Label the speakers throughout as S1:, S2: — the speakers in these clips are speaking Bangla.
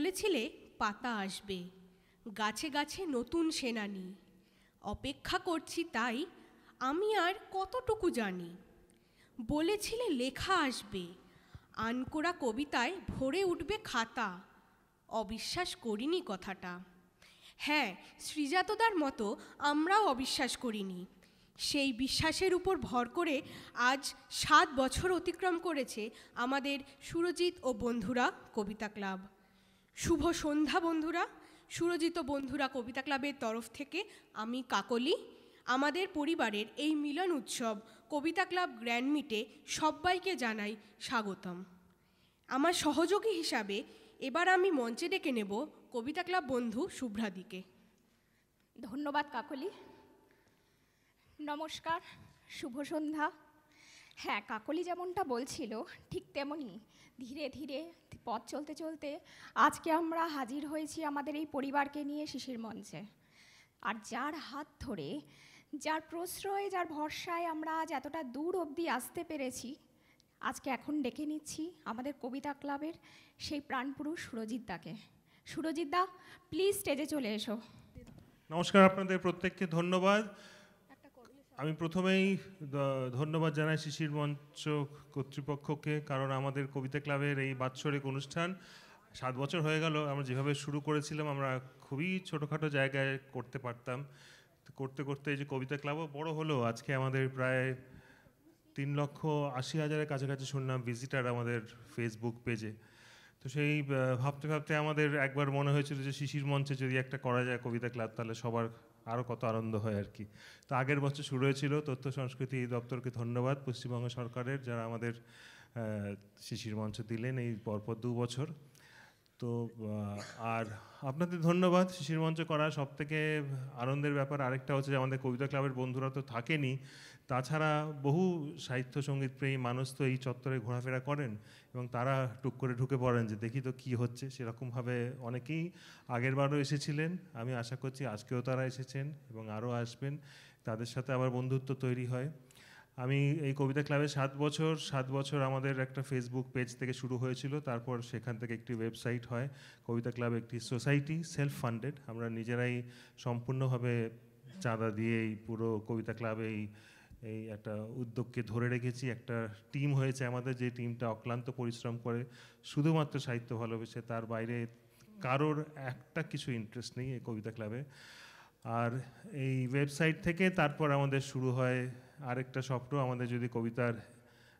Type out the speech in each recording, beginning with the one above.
S1: বলেছিলে পাতা আসবে গাছে গাছে নতুন সেনানি অপেক্ষা করছি তাই আমি আর কতটুকু জানি বলেছিলে লেখা আসবে আনকোরা কবিতায় ভরে উঠবে খাতা অবিশ্বাস করিনি কথাটা হ্যাঁ শ্রীজাতদার মতো আমরাও অবিশ্বাস করিনি সেই বিশ্বাসের উপর ভর করে আজ সাত বছর অতিক্রম করেছে আমাদের সুরজিৎ ও বন্ধুরা কবিতা ক্লাব শুভ সন্ধ্যা বন্ধুরা সুরজিত বন্ধুরা কবিতা ক্লাবের তরফ থেকে আমি কাকলি আমাদের পরিবারের এই মিলন উৎসব কবিতা ক্লাব গ্র্যান্ড মিটে সবাইকে জানাই স্বাগতম আমার সহযোগী হিসাবে এবার আমি মঞ্চে ডেকে নেব কবিতা ক্লাব বন্ধু শুভ্রাদিকে ধন্যবাদ কাকলি নমস্কার শুভ সন্ধ্যা হ্যাঁ কাকলি যেমনটা বলছিল ঠিক তেমনই ধীরে ধীরে পথ চলতে চলতে আজকে আমরা হাজির হয়েছি আমাদের এই পরিবারকে নিয়ে শিশির মঞ্চে আর যার হাত ধরে যার প্রশ্রয়ে যার ভরসায় আমরা আজ এতটা দূর অবধি আসতে পেরেছি আজকে এখন ডেকে নিচ্ছি আমাদের কবিতা ক্লাবের সেই প্রাণপুরুষ সুরজিৎ দাকে সুরজিৎ দা প্লিজ স্টেজে চলে এসো
S2: নমস্কার আপনাদের প্রত্যেককে ধন্যবাদ আমি প্রথমেই ধন্যবাদ জানাই শিশির মঞ্চ কর্তৃপক্ষকে কারণ আমাদের কবিতা ক্লাবের এই বাৎসরিক অনুষ্ঠান সাত বছর হয়ে গেল আমরা যেভাবে শুরু করেছিলাম আমরা খুবই ছোটোখাটো জায়গায় করতে পারতাম করতে করতে এই যে কবিতা ক্লাবও বড় হলো আজকে আমাদের প্রায় তিন লক্ষ আশি হাজারের কাছাকাছি শুনলাম ভিজিটার আমাদের ফেসবুক পেজে তো সেই ভাবতে ভাবতে আমাদের একবার মনে হয়েছিল যে শিশির মঞ্চে যদি একটা করা যায় কবিতা ক্লাব তাহলে সবার আরও কত আনন্দ হয় আর কি তো আগের বছর শুরু হয়েছিল তথ্য সংস্কৃতি দপ্তরকে ধন্যবাদ পশ্চিমবঙ্গ সরকারের যারা আমাদের শিশির মঞ্চ দিলেন এই পরপর দু বছর তো আর আপনাদের ধন্যবাদ শিশির মঞ্চ করা সব থেকে আনন্দের ব্যাপার আরেকটা হচ্ছে যে আমাদের কবিতা ক্লাবের বন্ধুরা তো থাকেনি তাছাড়া বহু সাহিত্য সঙ্গীত প্রেমী মানুষ তো এই চত্বরে ঘোরাফেরা করেন এবং তারা টুক করে ঢুকে পড়েন যে দেখি তো কী হচ্ছে সেরকমভাবে অনেকেই আগের বারও এসেছিলেন আমি আশা করছি আজকেও তারা এসেছেন এবং আরও আসবেন তাদের সাথে আবার বন্ধুত্ব তৈরি হয় আমি এই কবিতা ক্লাবে সাত বছর সাত বছর আমাদের একটা ফেসবুক পেজ থেকে শুরু হয়েছিল তারপর সেখান থেকে একটি ওয়েবসাইট হয় কবিতা ক্লাব একটি সোসাইটি সেলফ ফান্ডেড আমরা নিজেরাই সম্পূর্ণভাবে চাঁদা দিয়ে এই পুরো কবিতা ক্লাবে এই এই একটা উদ্যোগকে ধরে রেখেছি একটা টিম হয়েছে আমাদের যে টিমটা অক্লান্ত পরিশ্রম করে শুধুমাত্র সাহিত্য ভালোবেসে তার বাইরে কারোর একটা কিছু ইন্টারেস্ট নেই এই কবিতা ক্লাবে আর এই ওয়েবসাইট থেকে তারপর আমাদের শুরু হয় আরেকটা স্বপ্ন আমাদের যদি কবিতার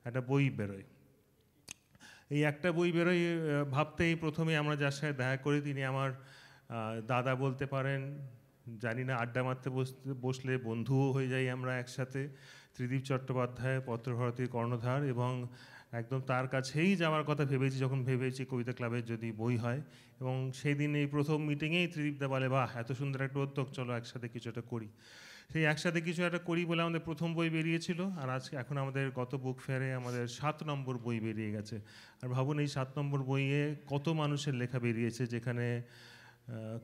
S2: একটা বই বেরোয় এই একটা বই বেরোয় ভাবতেই প্রথমে আমরা যার সাথে দেখা করি তিনি আমার দাদা বলতে পারেন জানি না আড্ডা মারতে বসলে বন্ধুও হয়ে যাই আমরা একসাথে ত্রিদীপ চট্টোপাধ্যায় পত্রভারতীর কর্ণধার এবং একদম তার কাছেই যাওয়ার কথা ভেবেছি যখন ভেবেছি কবিতা ক্লাবের যদি বই হয় এবং সেই দিন এই প্রথম মিটিংয়েই ত্রিদীপ দা বলে বাহ এত সুন্দর একটা উদ্যোগ চলো একসাথে কিছু একটা করি সেই একসাথে কিছু একটা করি বলে আমাদের প্রথম বই বেরিয়েছিল আর আজকে এখন আমাদের গত বুক ফেয়ারে আমাদের সাত নম্বর বই বেরিয়ে গেছে আর ভাবুন এই সাত নম্বর বইয়ে কত মানুষের লেখা বেরিয়েছে যেখানে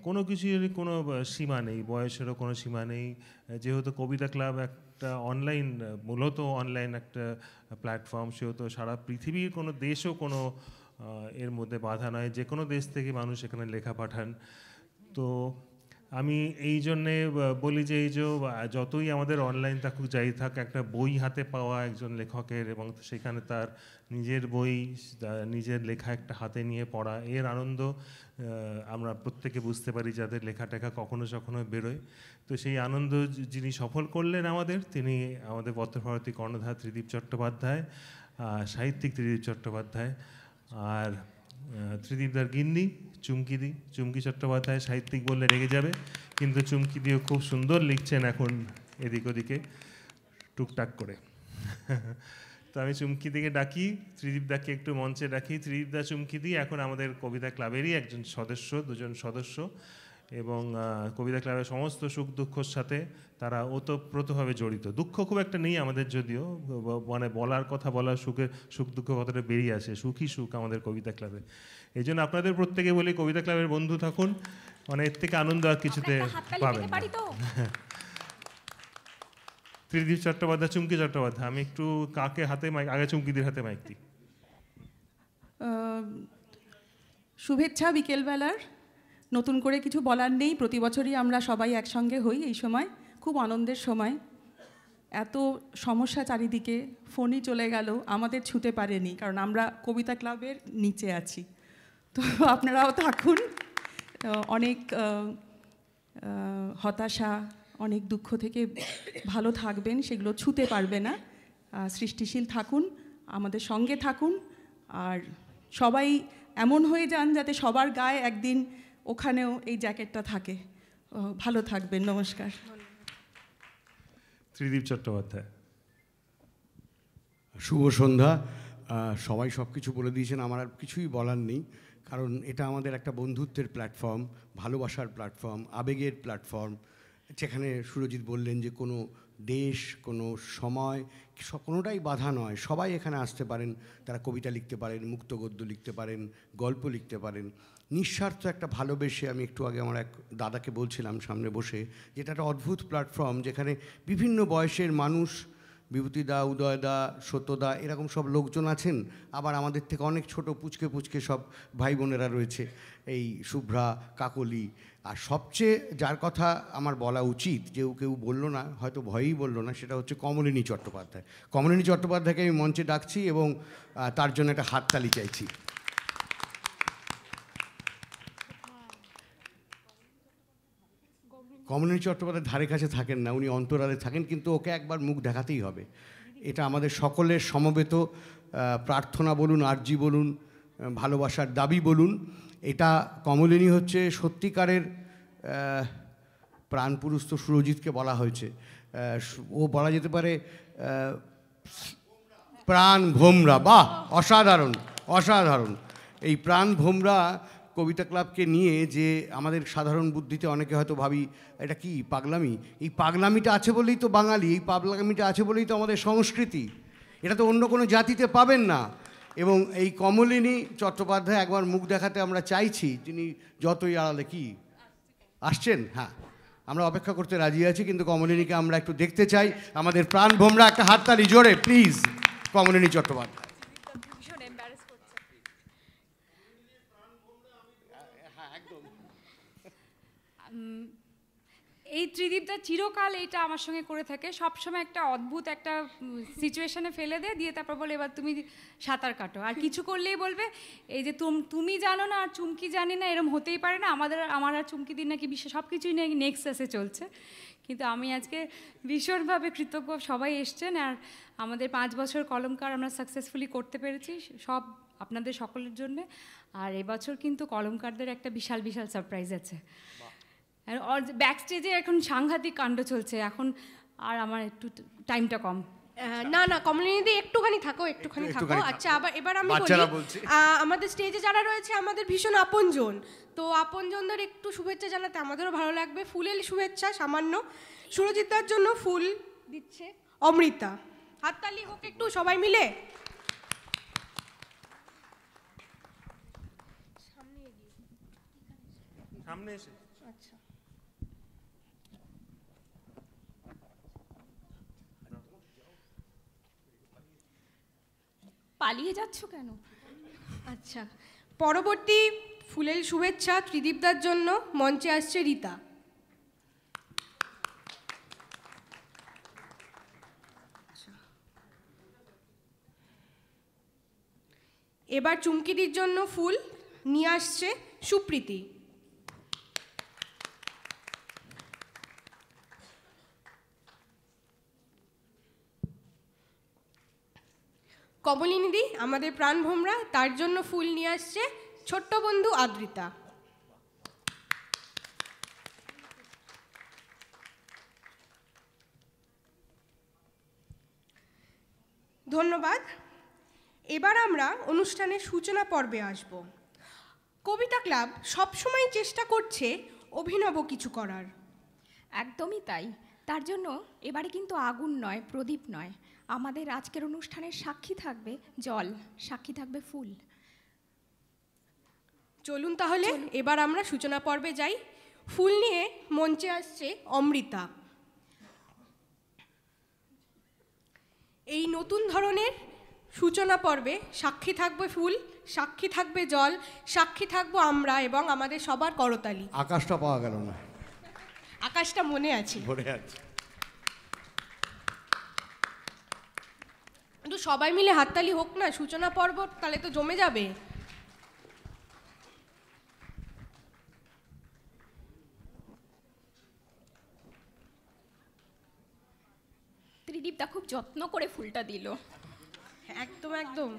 S2: কোনো কিছুর কোনো সীমা নেই বয়সেরও কোনো সীমা নেই যেহেতু কবিতা ক্লাব একটা অনলাইন মূলত অনলাইন একটা প্ল্যাটফর্ম সেহেতু সারা পৃথিবীর কোনো দেশও কোনো এর মধ্যে বাধা নয় যে কোনো দেশ থেকে মানুষ এখানে লেখা পাঠান তো আমি এই জন্যে বলি যে এই যে যতই আমাদের অনলাইন থাকুক যাই থাক একটা বই হাতে পাওয়া একজন লেখকের এবং সেখানে তার নিজের বই নিজের লেখা একটা হাতে নিয়ে পড়া এর আনন্দ আমরা প্রত্যেকে বুঝতে পারি যাদের লেখা টেখা কখনো সখনো বেরোয় তো সেই আনন্দ যিনি সফল করলেন আমাদের তিনি আমাদের পত্রভারতী কর্ণধার ত্রিদীপ চট্টোপাধ্যায় সাহিত্যিক ত্রিদীপ চট্টোপাধ্যায় আর ত্রিদীপদার গিন্নি চুমকিদি চুমকি চট্টোপাধ্যায় সাহিত্যিক বললে রেগে যাবে কিন্তু চুমকি দিও খুব সুন্দর লিখছেন এখন এদিক ওদিকে টুকটাক করে তো আমি চুমকি দিকে ডাকি ত্রিদীপদাকে একটু মঞ্চে ডাকি ত্রিদীপদা দি এখন আমাদের কবিতা ক্লাবেরই একজন সদস্য দুজন সদস্য এবং কবিতা ক্লাবের সমস্ত সুখ দুঃখর সাথে তারা ওতপ্রোতভাবে জড়িত দুঃখ খুব একটা নেই আমাদের যদিও মানে বলার কথা বলার সুখের সুখ দুঃখ কথাটা বেরিয়ে আসে সুখী সুখ আমাদের কবিতা ক্লাবে এই জন্য আপনাদের প্রত্যেকে বলি কবিতা ক্লাবের বন্ধু থাকুন মানে এর থেকে আনন্দ আর কিছুতে পাবেন ত্রিদীপ চট্টোপাধ্যায় চুমকি চট্টোপাধ্যায় আমি একটু কাকে হাতে মাইক আগে চুমকিদের হাতে মাইক দিই
S1: শুভেচ্ছা বিকেলবেলার নতুন করে কিছু বলার নেই প্রতি বছরই আমরা সবাই একসঙ্গে হই এই সময় খুব আনন্দের সময় এত সমস্যা চারিদিকে ফোনই চলে গেল আমাদের ছুতে পারেনি কারণ আমরা কবিতা ক্লাবের নিচে আছি তো আপনারাও থাকুন অনেক হতাশা অনেক দুঃখ থেকে ভালো থাকবেন সেগুলো ছুতে পারবে না সৃষ্টিশীল থাকুন আমাদের সঙ্গে থাকুন আর সবাই এমন হয়ে যান যাতে সবার গায়ে একদিন ওখানেও এই জ্যাকেটটা থাকে ভালো থাকবেন নমস্কার
S2: ত্রিদীপ
S3: চট্টোপাধ্যায় শুভ সন্ধ্যা সবাই সব কিছু বলে দিয়েছেন আমার আর কিছুই বলার নেই কারণ এটা আমাদের একটা বন্ধুত্বের প্ল্যাটফর্ম ভালোবাসার প্ল্যাটফর্ম আবেগের প্ল্যাটফর্ম যেখানে সুরজিৎ বললেন যে কোনো দেশ কোনো সময় কোনোটাই বাধা নয় সবাই এখানে আসতে পারেন তারা কবিতা লিখতে পারেন মুক্ত গদ্য লিখতে পারেন গল্প লিখতে পারেন নিঃস্বার্থ একটা ভালোবেসে আমি একটু আগে আমার এক দাদাকে বলছিলাম সামনে বসে যেটা একটা অদ্ভুত প্ল্যাটফর্ম যেখানে বিভিন্ন বয়সের মানুষ বিভূতিদা উদয়দা সত্যদা এরকম সব লোকজন আছেন আবার আমাদের থেকে অনেক ছোট পুচকে পুচকে সব ভাই বোনেরা রয়েছে এই শুভ্রা কাকলি আর সবচেয়ে যার কথা আমার বলা উচিত যে কেউ বললো না হয়তো ভয়েই বললো না সেটা হচ্ছে কমলিনী চট্টোপাধ্যায় কমলিনী চট্টোপাধ্যায়কে আমি মঞ্চে ডাকছি এবং তার জন্য একটা হাততালি চাইছি কমলিনী চট্টোপাধ্যায় ধারে কাছে থাকেন না উনি অন্তরালে থাকেন কিন্তু ওকে একবার মুখ দেখাতেই হবে এটা আমাদের সকলের সমবেত প্রার্থনা বলুন আর্জি বলুন ভালোবাসার দাবি বলুন এটা কমলিনী হচ্ছে সত্যিকারের প্রাণপুরুষ তো সুরজিৎকে বলা হয়েছে ও বলা যেতে পারে প্রাণ ভোমরা বাহ অসাধারণ অসাধারণ এই প্রাণ ভোমরা কবিতা ক্লাবকে নিয়ে যে আমাদের সাধারণ বুদ্ধিতে অনেকে হয়তো ভাবি এটা কি পাগলামি এই পাগলামিটা আছে বলেই তো বাঙালি এই পাগলামিটা আছে বলেই তো আমাদের সংস্কৃতি এটা তো অন্য কোনো জাতিতে পাবেন না এবং এই কমলিনী চট্টোপাধ্যায় একবার মুখ দেখাতে আমরা চাইছি তিনি যতই আড়ালে কি আসছেন হ্যাঁ আমরা অপেক্ষা করতে রাজি আছি কিন্তু কমলিনীকে আমরা একটু দেখতে চাই আমাদের প্রাণ ভোমরা একটা হাততালি জোরে প্লিজ কমলিনী চট্টোপাধ্যায়
S1: এই ত্রিদীপদা চিরকাল এটা আমার সঙ্গে করে থাকে সবসময় একটা অদ্ভুত একটা সিচুয়েশনে ফেলে দেয় দিয়ে তারপর বলে এবার তুমি সাঁতার কাটো আর কিছু করলেই বলবে এই যে তুমি জানো না আর চুমকি জানি না এরম হতেই পারে না আমাদের আমার আর চুমকি দিন নাকি বিশ্ব সব কিছুই নাকি এসে চলছে কিন্তু আমি আজকে ভীষণভাবে কৃতজ্ঞ সবাই এসছেন আর আমাদের পাঁচ বছর কলমকার আমরা সাকসেসফুলি করতে পেরেছি সব আপনাদের সকলের জন্যে আর এবছর কিন্তু কলমকারদের একটা বিশাল বিশাল সারপ্রাইজ আছে ব্যাকস্টেজে ব্যাক স্টেজে এখন সাংঘাতিক কাণ্ড চলছে এখন আর আমার একটু টাইমটা কম না না কমলিনীদি একটুখানি থাকো একটুখানি থাকো আচ্ছা আবার এবার আমি বলি আমাদের স্টেজে যারা রয়েছে আমাদের ভীষণ আপনজন তো আপনজনদের একটু শুভেচ্ছা জানাতে আমাদেরও ভালো লাগবে ফুলের শুভেচ্ছা সামান্য সুরজিতার জন্য ফুল দিচ্ছে অমৃতা হাততালি হোক একটু সবাই মিলে সামনে এসে পালিয়ে যাচ্ছ কেন আচ্ছা পরবর্তী ফুলের শুভেচ্ছা ত্রিদীপদার জন্য মঞ্চে আসছে রীতা এবার চুমকিটির জন্য ফুল নিয়ে আসছে সুপ্রীতি কমলিনীদি আমাদের প্রাণভোমরা তার জন্য ফুল নিয়ে আসছে ছোট্ট বন্ধু আদ্রিতা ধন্যবাদ এবার আমরা অনুষ্ঠানের সূচনা পর্বে আসব কবিতা ক্লাব সবসময় চেষ্টা করছে অভিনব কিছু করার একদমই তাই তার জন্য এবারে কিন্তু আগুন নয় প্রদীপ নয় আমাদের আজকের অনুষ্ঠানের সাক্ষী থাকবে জল সাক্ষী থাকবে ফুল চলুন তাহলে এবার আমরা সূচনা পর্বে যাই ফুল নিয়ে মঞ্চে আসছে অমৃতা এই নতুন ধরনের সূচনা পর্বে সাক্ষী থাকবে ফুল সাক্ষী থাকবে জল সাক্ষী থাকবো আমরা এবং আমাদের সবার করতালি
S3: আকাশটা পাওয়া গেল না
S1: আকাশটা মনে আছে মনে আছে কিন্তু সবাই মিলে হাততালি হোক না সূচনা পর্ব তাহলে তো জমে যাবে ত্রিদীপ দা খুব যত্ন করে ফুলটা দিল একদম একদম